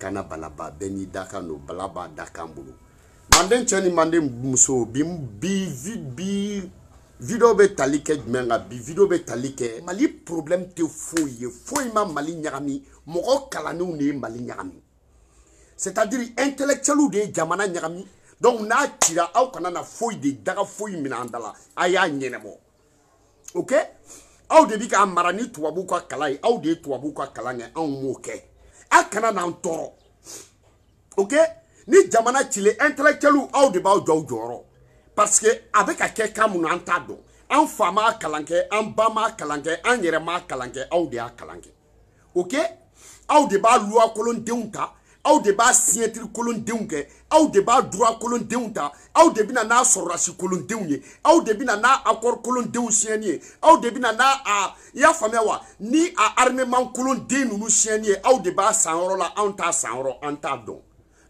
kana balaba bɛɛ n'i da kan don bala b'a da kan bolo manden cɛ ni manden muso bi bi bi video bɛ tali kɛ jumɛn kan bi video bɛ tali kɛ mali problème tɛ foyi ye foyi ma mali ɲagami mɔgɔ kalannenw de ye mali ɲagami c'est à dire intellectuel de ye jamana ɲagami donc n'a cira aw kana na foyi de daga foyi minɛ an da la a y'a ɲɛnɛbɔ ok aw de bi k'a mara ni tubabuw ka kalan ye aw de ye tubabuw ka kalan kɛ anw m'o kɛ a kana n'an ok ni jamana chile intellectuel aw de b'aw jɔ parce que a keka ka kɛ kan anfama kalange an kalange dɔn an kalange, m'a an m'a ok Au de b'a luwa kolondenw aw de b'a siɲɛtiri kolondenw kɛ aw de b'a dura kolondenw ta aw de bɛna n'a sɔrɔlasi kolondenw ye aw de bɛna n'a akɔri kolondenw siɲɛni ye aw de bɛna n'a a i y'a faamuya wa ni a arimeman kolonden ninnu siɲɛni ye aw de b'a sanyɔrɔ la anw t'a sanyɔrɔ an t'a dɔn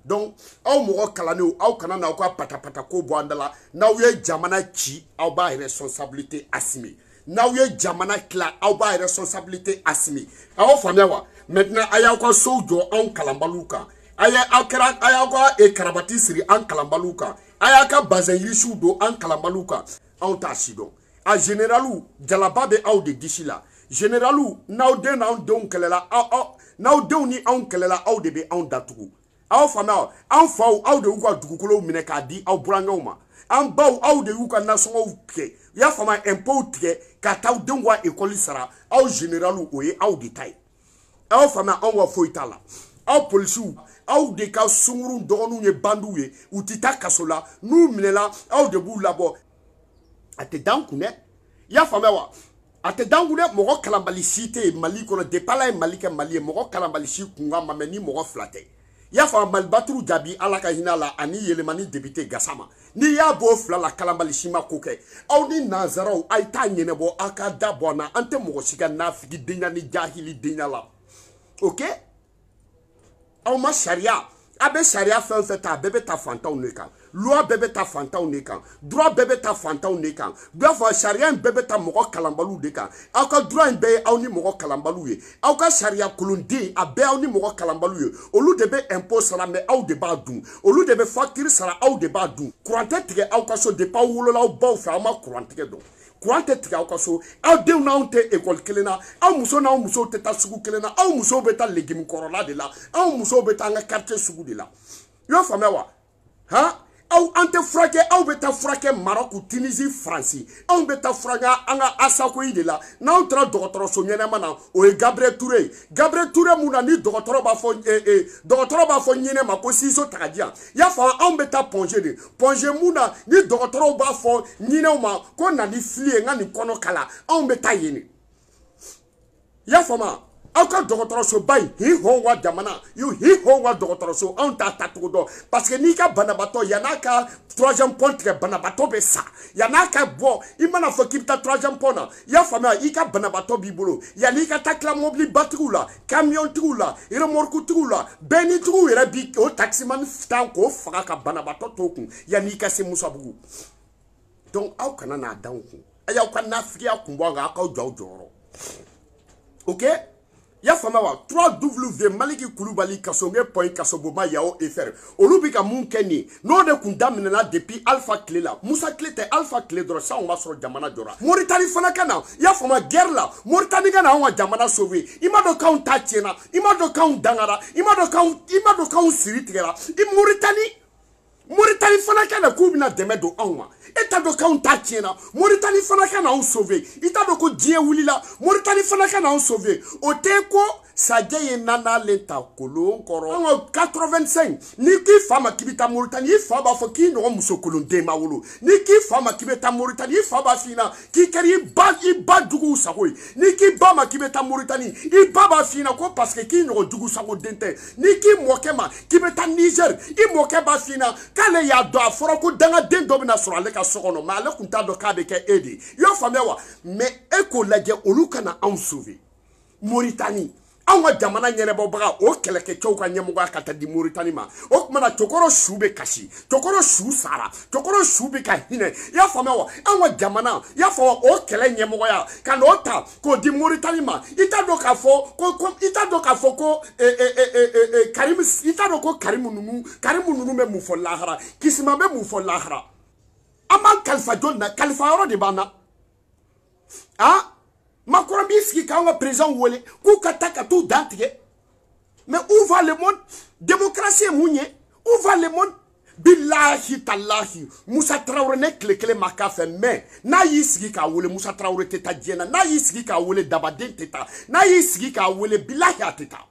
donc aw mɔgɔ kalannenw aw kana n'aw ka patapatako bɔ an da la n'aw ye jamana ci aw b'a responsabilité assumer n'aw ye jamana tila aw b'a responsabilité assumer a y'aw faamuya wa maintenant a y'aw ka sow jɔ anw kalanbaliw kan a ye aw kɛra a y'aw ka e karabati siri an kalanbaliw kan a y'a ka bazɛn yirisiw don an kalanbaliw kan anw t'a si dɔn a generaliw jalaba bɛ aw de disi la generaliw n'aw den n'anw denw kɛlɛla aw aw n'aw denw ni anw kɛlɛla aw de bɛ anw datugu aw faamuya anw faw aw de y'u ka dugukolow minɛ k'a di aw burankɛw ma an baw aw de y'u ka nasɔngɔw tigɛ u y'a faamu impôts tigɛ ka taa aw denw ka ekɔli sara aw generaliw o ye aw de ta ye aw faamuya anw ka foyi t'a la aw polisiw aw de ka sunkuruw dɔgɔninw ye banduw ye u ti taa kaso la n'u minɛla aw de b'u labɔ a tɛ dan kun dɛ i y'a faamuya wa a tɛ dan kun dɛ mɔgɔ kalanbali si tɛ yen mali kɔnɔ depi ala ye mali kɛ mali ye mɔgɔ kalanbali si kunkan ma mɛ ni mɔgɔ fila tɛ i y'a faamu malibaturu jaabi ala ka hinɛ a la ani yɛlɛmani debite gasa ma n'i y'a b'o fila la kalanbali si ma ko kɛ aw ni nanzaraw a ye taa ɲɛnɛbɔ aw ka da bɔ an na an tɛ mɔgɔ si ka nafigi denya ni jahili denya la o okay? aw ma sariya a bɛ sariya fɛn o fɛn ta a bɛɛ bɛ ta fantanw de kan luwa bɛɛ bɛ ta fantanw de kan dura bɛɛ bɛ ta fantanw de kan dɔ fɔ sariya in bɛɛ bɛ ta mɔgɔ kalanbaliw de kan aw ka dura in bɛɛ ye aw ni mɔgɔ kalanbaliw ye aw ka sariya kolonden a bɛɛ aw ni mɔgɔ kalanbaliw ye olu de bɛ impôt sara mɛ aw de b'a dun olu de bɛ facture sara aw de b'a dun kuran tɛ tigɛ aw ka so depuis aw wolola aw baw fɛ aw ma kuran tigɛ dɔn kuran tɛ tigɛ aw ka so aw denw n'anw tɛ ekɔli kelen na aw muso n'anw musow tɛ taa sugu kelen na aw musow bɛ taa legimu kɔrɔla de la anw musow bɛ taa an ka karite sugu de la i y'a faamuya wa han aw an tɛ furakɛ aw bɛ taa furakɛ marɔku tinizi faransi anw bɛ taa furakɛ an ka asakoyi de la n'anw taara dɔgɔtɔrɔso ɲɛnɛma na o ye gabriel ture ye gabriel ture mun na ni dɔgɔtɔrɔ b'a fɔ eh, eh, dɔgɔtɔrɔ b'a fɔ ɲinɛ ma ko siso tagaji yan y'a faamu anw bɛ taa pɔnze de pɔnze mun na ni dɔgɔtɔrɔw b'a fɔ ɲinɛw ma ko na ni fili ye n ka nin kɔnɔ kala anw bɛ taa yen de y'a faamu aw ka dɔgɔtɔrɔsoba in hiho wa jamana y'u hi hiho wa dɔgɔtɔrɔso anw t'a tacogo dɔn parce que n'i ka banabaatɔ yann'a ka troisième pont tigɛ banabaatɔ bɛ sa yann'a ka bɔ i mana fɔ k'i bɛ taa troisième pont na i y'a faamuya i ka banabaatɔ b'i bolo yann'i ka taa tila mobili mobilibatigiw la kamiyɔntigiw la remorikutigiw la bɛɛ ni tigiw yɛrɛ bi o takisimani tan k'o faga ka banabaatɔ t'o kun yann'i ka se musabugu donc aw kana n'a da danw kun a y'aw ka nafigiya kun bɔ a kan aw k'aw jɔ aw jɔyɔrɔ ok. y'a faamuya wa 3w maliki kulubali kasonge pɔyi kasoboma yao efr olu bi ka mun kɛ nin ye n'o de kun daminɛna depuis alpha tile la musa tile tɛ alpha tile dɔrɔn sanw b'a sɔrɔ jamana jɔra moritani fana ka na y'a faamuya gɛrɛ la moritani ka na anw ka jamana sauve i ma dɔn k'anw ta tiɲɛna i ma dɔn k'anw dangara i ma dɔn k'anw i ma dɔn k'anw siri tigɛra i moritani moritani fana ka na k'u bɛna dɛmɛ don anw ma e t'a dɔn k'anw ta tiɲɛna moritani fana ka na anw sauver i t'a dɔn ko diɲɛ wulila moritani fana ka na anw sauver o tɛ ko sajɛ ye nanalen ta kolon kɔrɔ. ɔn quatre vingt cinq n'i k'i fa ma k'i bɛ taa moritani i fa b'a fɔ k'i ɲɔgɔn musokolon den ma wolo n'i k'i fa ma k'i bɛ taa moritani i fa b'a f'i ɲɛna k'i kɛra i ba i ba juguw sago ye n'i k'i ba ma k'i bɛ taa moritani i ba b'a f'i ɲɛna ko parce que k'i ɲɔgɔn jugu sago den tɛ n'i k'i mɔkɛ ma k'i bɛ taa nizɛri i mɔkɛ b'a f'i ɲɛna k'ale y'a dɔn a fɔra ko dangaden dɔ bɛna sɔrɔ ale ka so kɔnɔ mɛ ale tun t'a dɔn k'a bɛ kɛ e de ye i y'a faamuya wa mɛ e k'o lajɛ olu kana anw sauver moritani anw ka jamana ɲɛnabɔbaga o kɛlɛkɛcɛw ka ɲɛmɔgɔya ka taa di moritani ma o kumana cɛkɔrɔ su bɛ kasi cɛkɔrɔ su sara cɛkɔrɔ su bɛ ka hinɛ i y'a faamuya wa anw ka jamana i y'a faamuya o kɛlɛ ɲɛmɔgɔya ka n'o ta k'o di moritani ma i t'a dɔn k'a fɔ ko ko i t'a dɔn k'a fɔ ko ee ee ee e, karimu i t'a dɔn ko karimu ninnu karimu ninnu bɛ mun fɔ lahara kisima bɛ mun fɔ lahara an b'an kalifa jɔn na kalifa yɔrɔ de b'an na ah. makɔrɔ b'i sigi k'an ka président wele k'u ka taa ka t'u dan tigɛ mais où va le monde démocratie ye mun ye où va le monde bilahi talahi musa tarawele ne tile kelen ma k'a fɛ mais n'a y'i sigi k'a wele musa tarawele tɛ taa diɲɛ na n'a y'i sigi k'a wele dabaden tɛ taa n'a y'i sigi k'a wele bilahi a tɛ taa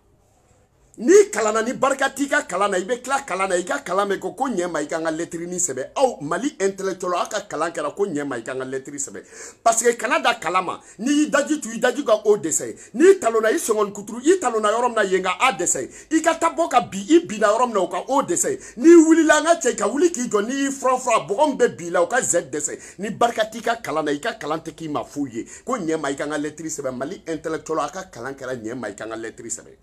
n'i kalanna ni barika t'i ka kalan na i bɛ tila kalan na i ka kalan bɛ kɛ ko ɲɛ ma i ka n ka lɛtirini sɛbɛ aw mali intellectuel aw ka kalan kɛra ko ɲɛ ma i ka n ka lɛtiri sɛbɛ parce que kana da kalan ma n'i y'i daji tu i daji ka o dɛsɛ ye n'i talonna i sɔngɔni kuturu i talonna yɔrɔ min na yen nka a dɛsɛ ye i ka taa bɔ ka bin i binna yɔrɔ min na o ka o dɛsɛ ye n'i wulila n ka cɛ ka wuli k'i jɔ n'i y'i furafura bɔgɔ min bɛ bin i la o ka zɛ dɛsɛ ni barika t'i ka kalan na i ka kalan tɛ k'i ma foyi ye ko ɲɛ ma i ka n ka lɛtiri sɛbɛ mali intellectuel aw ka kalan kɛra ɲɛ ma i ka n ka lɛtiri sɛbɛ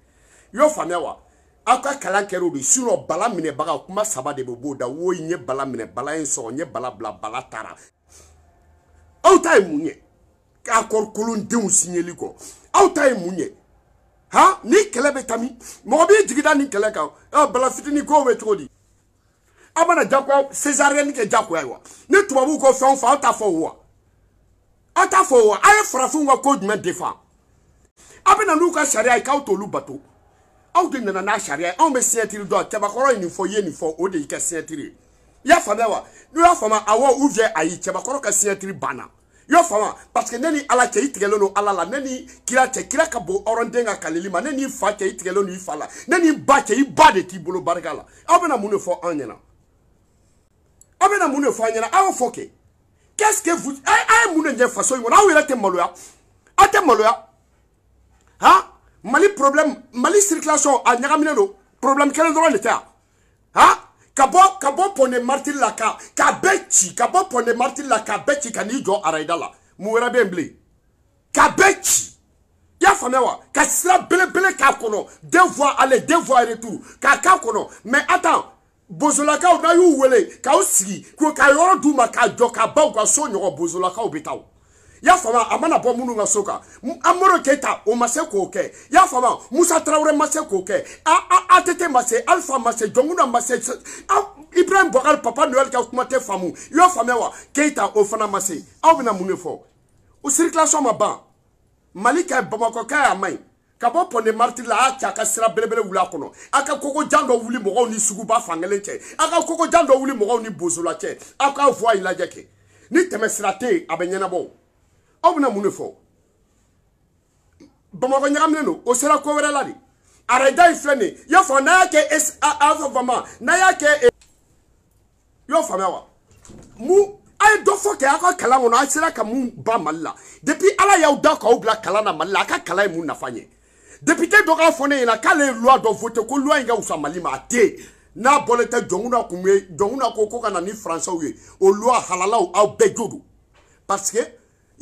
y'o faamuya wa aw ka kalan kɛra o de sinɔ bala minɛbaga kuma saba de bɛ b'o da wo n ye bala minɛ bala in sɔrɔ n ye bala bila bala taara aw ta ye mun ye k'a kɔrɔkolondenw siyɛli kɔ aw ta ye mun ye ha ni kɛlɛ bɛ tami mɔgɔ b'i jigi da nin kɛlɛ kan ɛ bala fitinin kow bɛ cogo di aw mana jagoya césarienne kɛ jagoya ye wa ni tubabuw ko fɛn o fɛn aw t'a fɔ o wa aw t'a fɔ o wa aw ye farafinw ka ko jumɛn defa aw bɛ na n'u ka sariya ye k'aw t'olu bato aw de nana n'a sariya anw bɛ siɲɛtiri dɔn te ye nin fɔ i ye ni fo o de ka siɲɛtiri ye i y'a faamuya wa n'u awo faamuya awɔ u fɛ ayi ka siɲɛtiri banna i parce que neni ala cɛ i ala la neni kira cɛ kira ka bon hɔrɔnden kalili ma fa cɛ i tigɛlen don i fa la ba cɛ i ba de t'i bolo bargala la aw bɛna mun de fɔ an ɲɛna aw bɛna qu'est-ce que vous aw ye de ɲɛ faso in kɔnɔ aw yɛrɛ tɛ maloya aw tɛ mali problème mali circulation a ɲagaminen don problème kelen dɔrɔn de tɛ yan ha ka bɔ ka bɔ pɔnne martiri la ka ka bɛɛ ci ka bɔ pɔnne martiri la ka bɛɛ ci ka n'i jɔ arayida la mun wɛrɛ bɛ yen bilen ka bɛɛ ci i y'a faamuya wa ka sira belebele k'a kɔnɔ deux fois aller deux fois retour k'a k'a kɔnɔ mais attends bozolakaw n'a y'u wele k'aw sigi k'o ka yɔrɔ d'u ma k'a jɔ ka ban u ka so ɲɔgɔn bozolakaw bɛ taa o. y'a faamu a mana bɔ minnu ka so kan amadu keyita o ma se k'o kɛ y'a faamu musa tarawele ma se k'o kɛ a atete ma se alifa ma se jɔnkunda ma se ibrahim bɔkari papa noyɛli ka kuma tɛ faamu i y'a faamuya wa keyita o fana ma se aw bɛna mun de fɔ o circulation ma ban mali ka bamakɔ ka y'a ma ɲi ka bɔ pɔnde maritiri la a y'a cɛ a ka sira belebele wuli a kɔnɔ a ka kogojan dɔ wuli mɔgɔw ni suguba fankelen cɛ a ka kogojan dɔ wuli mɔgɔw ni bozola cɛ aw k'a fɔ a ye lajɛ kɛ ni tɛmɛsira tɛ yen a bɛ ɲɛnabɔ o aw bɛna mun de fɔ bamakɔ ɲagaminen don o sera ko wɛrɛ la de araja in filɛ nin ye y'a fɔ n'a y'a kɛ a fɔ fama n'a y'a kɛ e. y'o faamuya wa mun a ye dɔ fɔ kɛ aw ka kalan kɔnɔ a sera ka mun ba mali la depi ala y'aw da k'aw bila kalan na mali la a ka kalan ye mun nafa ɲɛ député dɔ k'a fɔ ne ɲɛna k'ale ye loi dɔ voté ko loi in ka wusa mali ma a tɛ yen n'a bɔlen tɛ jɔnkuna kun ye jɔnkuna ko ko ka na ni faransaw ye o loi halalaw aw bɛɛ jo don parce que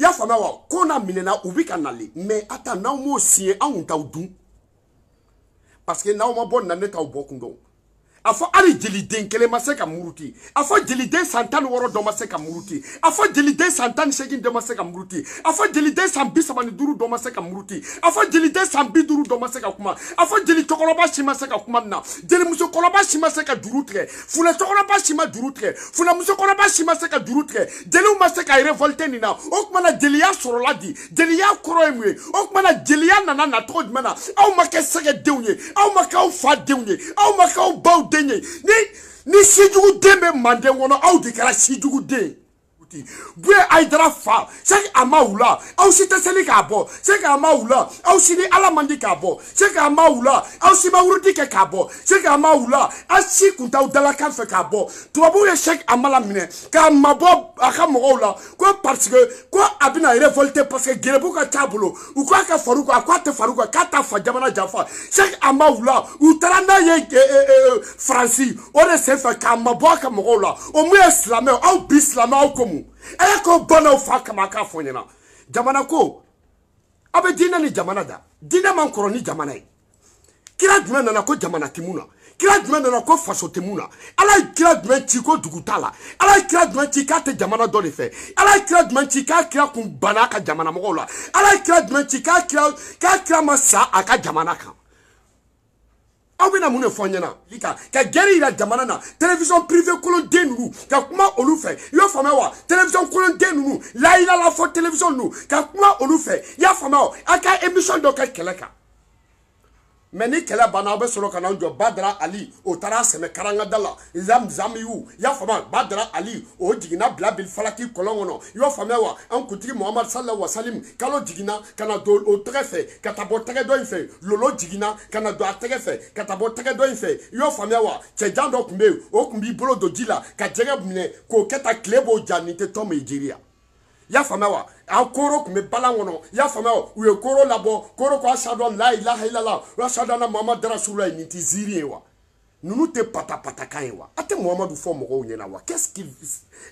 i y'a faamuya wa ko n'a minɛna u bɛ ka nale mɛ a ta n'aw m'o siɲɛ anw t'aw dun parce que n'aw ma bɔ nin na ne t'aw bɔ kun dɔn a fɔ hali jeliden kelen ma se ka muruti a fɔ jeliden san tan ni wɔɔrɔ dɔ ma se ka muruti a fɔ jeliden san tan ni seegin dɔ ma se ka muruti a fɔ jeliden san bi saba ni duuru dɔ ma se ka muruti a fɔ jeliden san bi duuru dɔ ma se ka kuma a fɔ jeli cɛkɔrɔba si ma se ka kuma nin na jelimusokɔrɔba si ma se ka juru tigɛ funɛ cɛkɔrɔba si ma juru tigɛ funɛmusokɔrɔba si ma se ka juru tigɛ jeliw ma se ka revolte nin na o tuma na jeliya sɔrɔla di jeliya kɔrɔ ye mun ye o tuma na jeliya nana nacogo jumɛn na aw ma kɛ sɛgɛ denw ye aw ma k'aw fa denw ye aw ma k'aw baw sijuguden ye ni ni sijuguden bɛ manden kɔnɔ aw de kɛra sijuguden ye ten bue a ye dara fa seki a ma u la aw si tɛ seli k'a bɔ seki a ma u la aw si ni ala man di k'a bɔ seki a ma u la aw si ma wurudi kɛ k'a bɔ seki a ma u la aw si kun t'aw dalakan fɛ k'a bɔ tubabuw ye seki a ma laminɛ k'a mabɔ a ka mɔgɔw la ko parce que ko a bɛna révolter parce que gɛrɛbu ka c'a bolo u k'a ka far'u kan a k'a tɛ far'u kan k'a t'a fa jamana janfa seki a ma u la u taara n'a ye e, e, e, faransi o de senfɛ k'a mabɔ a ka mɔgɔw la o mun ye silamɛ aw bi silamɛ aw ko mun Ela ala k'o bɔ n'aw fa kama k'a jamana ko Abe bɛ ni jamana da diinɛ man ni jamana yi. kira jumɛn nana ko jamana timuna? mun na kira nana ko faso timuna. mun ala ye kira ko dugu la ala kira k'a jamana dɔ de fɛ ala ye kira jumɛn ci k'a kira kun ka jamana mɔgɔw ala kira k'a kira k'a jamana aw bɛna mun de fɔ an ɲɛna i ka ka gɛrɛ yira jamana na televisiyɔn pirive kolonden ninnu ka kuma olu fɛ i y'o faamuya wa televisiyɔn kolonden ninnu layilala fɔ televisiyɔn ninnu ka kuma olu fɛ i y'a faamuya wa a ka emisiyɔn dɔ kɛ kɛlɛ kan mɛ ni kɛlɛ banna aw bɛ sɔrɔ ka na jɔ badara ali o taara sɛmɛ karangada la zamzamiyu i y'a faamuya badara ali o jiginna bilabili falaki kɔlɔn kɔnɔ i y'o faamuya wa an kuntigi muhamadu salila wasalim kalo jiginna ka na don o tɛgɛ fɛ ka taa bɔ tɛgɛ dɔ in fɛ lolo jiginna ka na don a tɛgɛ fɛ ka taa bɔ tɛgɛ dɔ in fɛ i y'o faamuya wa cɛjan dɔ tun bɛ yen o tun b'i bolo don ji la ka jɛgɛ minɛ k'o kɛ tan tile b'o ja nin tɛ tɔn mɛ i jiri yan. y'a faamuya wa a koro tun bɛ balan kɔnɔ y'a faamuya wa u ye koro labɔ koro ko asadɔn la ilaha ilala asadɔnna mamadu dara sula ye nin tɛ ziiri ye wa ninnu tɛ patapatakan ye wa a tɛ muhamadu fɔ mɔgɔw ɲɛna wa qu'est ce qui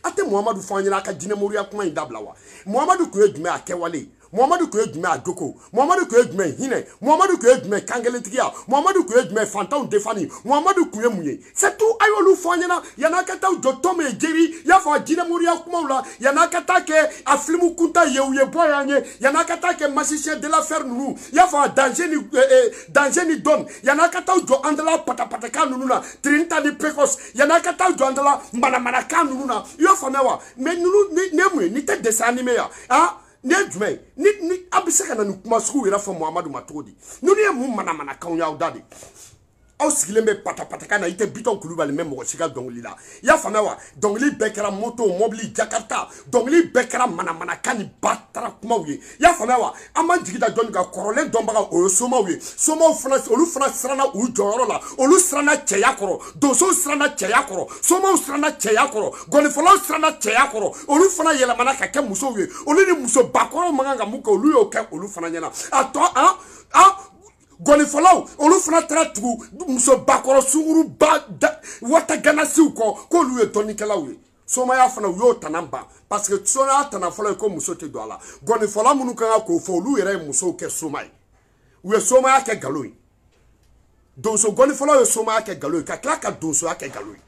a tɛ muhamadu fɔ an ɲɛna a ka jinɛmoriya kuma in dabila wa muhamadu tun ye jumɛn a kɛwale ye muhammadu kun ye jumɛn ye a jogo muhammadu kun ye jumɛn ye hinɛ muhammadu kun ye jumɛn ye kankelentigiya muhammadu kun ye jumɛn fantanw defani muhammadu kun ye mun ye c'est tout a y'olu fɔ an ɲɛna yann'a ka taa jɔ tɔn min ye jeri y'a fɔ a jinɛmoriya kumaw la yann'a ka taa kɛ a filimu kunta ye u ye bɔ y'an ye yann'a ka taa kɛ masicien de l'affaire ninnu y'a fɔ a danger ni danger ni dɔn yann'a ka taa jɔ an patapatakan ninnu na tirinta ni pekos yann'a ka taa jɔ an dala manamanaka ninnu na i y'o faamuya wa mais ninnu ni ne mun ye ni tɛ dessin animé ya ah ne ye jumɛn ye ni ni a bɛ se ka na nin kuma sugu yɛrɛ fɔ muhamadu ma cogo di ninnu ye mun manamanakaw y'aw da de aw sigilen bɛ patapataka na i tɛ bitɔn kulubali mɛn mɔgɔ si ka dɔnkili la i y'a faamuya wa dɔnkili bɛɛ kɛra moto mɔbili jakarta dɔnkili bɛɛ kɛra manamanakan ni batara kumaw ye i y'a faamuya wa an b'an jigi da jɔnni kan kɔrɔlen dɔnbaga o ye somaw ye somaw fana olu fana siranna u jɔyɔrɔ la olu siranna cɛya kɔrɔ donsow siranna cɛya kɔrɔ somaw siranna cɛya kɔrɔ gɔnifɔlaw siranna cɛya kɔrɔ olu fana yɛlɛmana ka kɛ musow ye olu ni musobakɔrɔw man kan ka mun kɛ olu y'o kɛ olu fana ɲɛna a tɔ an an gɔnifɔlaw olu fana taara tugu musobakɔrɔ sunkuruba watagannasiw kɔ k'olu ye dɔnnikɛlaw ye somaya fana u y'o tana ban parce que somaya tana fɔlɔ ye ko muso tɛ don a la gɔnifɔla minnu ka kan k'o fɔ olu yɛrɛ ye musow kɛ soma ye u ye somaya kɛ galo ye donso gɔnifɔlaw ye somaya kɛ galo ye ka tila ka donsoya kɛ galo ye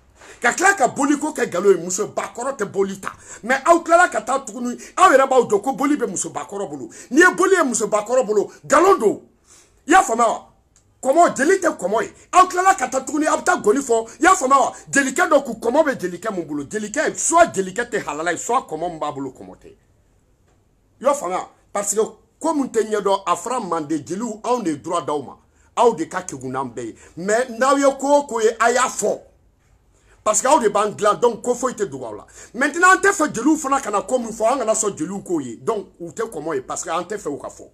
ka tila ka boliko kɛ galo ye musobakɔrɔ tɛ boli ta mɛ aw tilala ka taa tuguni aw yɛrɛ b'aw dɔn ko boli bɛ musobakɔrɔ bolo n'i ye boli ye musobakɔrɔ bolo galo don i y'a faamuya wa kɔmɔ jeli tɛ kɔmɔ ye aw tilala ka taa tuguni aw bɛ taa gɔni fɔ i y'a faamuya wa jelikɛ dɔ k'u kɔmɔ bɛ jelikɛ mun bolo jelikɛ suwa jelikɛ tɛ halala ye suwa kɔmɔ min b'a bolo kɔmɔ tɛ i y'a faamuya parce que ko min tɛ ɲɛdɔn a fɔra manden jeliw anw de ye dura d'aw ma aw de ka kegun n'an bɛɛ ye mɛ n'aw ye ko o ko ye a y'a fɔ parce que aw de b'an dilan donc ko foyi tɛ dogo aw la maintenant an tɛ fɛ jeliw fana ka na ko min fɔ an kana sɔn jeliw k'o ye donc u tɛ kɔmɔ ye parce que an tɛ fɛ u ka fɔ.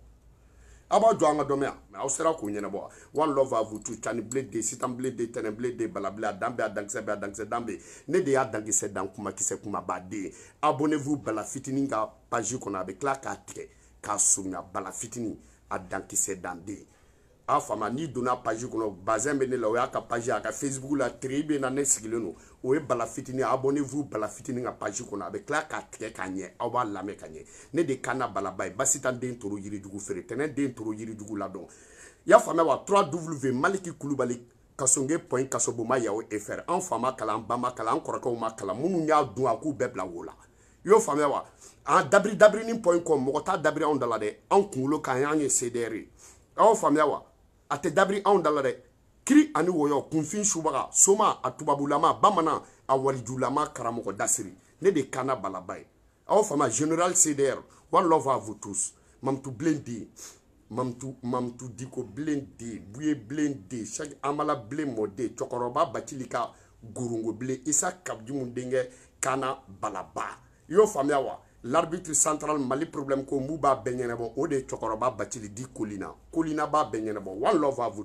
aw b'a jɔ an ka dɔnmɛ mɛ aw sera k'o ɲɛnabɔ wa one love a vous tous cani bile de sitan bile de tɛnɛ bile de balabile a dan bɛ a dankisɛ bɛ a dankisɛ dan bɛ ne de y'a dankisɛ dan kumakisɛ kumaba den abonnez-vous bala fitinin ka page kɔnɔ a bɛ tila k'a tigɛ k'a surunya bala fitinin a dankisɛ dan den an fama n'i donna paji kɔnɔ bazin bɛ ne la o y'a ka paji a ka facebook la tere bɛ na ne sigilen don o ye bala fitini abonnez-vous bala fitini ka paji kɔnɔ a bɛ tila k'a tigɛ k'a ɲɛ aw b'a lamɛn ka ɲɛ ne de kan na balaba ye basi tan den toro yirijugu feere tɛnɛ den toro yirijugu ladɔn y'a faamuya wa 3w maliki kulubali kasonge point kasoboma yawo efr an fa ma kalan an ba ma kalan an kɔrɔkɛw ma kalan minnu y'a dun a k'u bɛɛ bila wo la i y'o faamuya wa an dabiri dabirinin point com mɔgɔ t'a dabiri anw da la dɛ an kunkolo kan y'an ye cdr ye aw faamuya wa a tɛ dabiri anw da la dɛ kiri ani wɔyɔ kunfin subaga soma a tubabulama bamanan a walijulama karamɔgɔ dasiri ne de kana balaba ye aw fama general cdr one love à vous tous mamtu blendi mamtu mamtu diko blendi buye blendi chaque amala blen mɔde cɛkɔrɔba batili ka gorongo bilen isa kabijumu denkɛ kana balaba i y'o faamuya wa l'arbitre central mali problème ko mun b'a bɛɛ ɲɛnabɔ o de ye cɛkɔrɔba batili di kolina kolina b'a bɛɛ ɲɛnabɔ one love à vous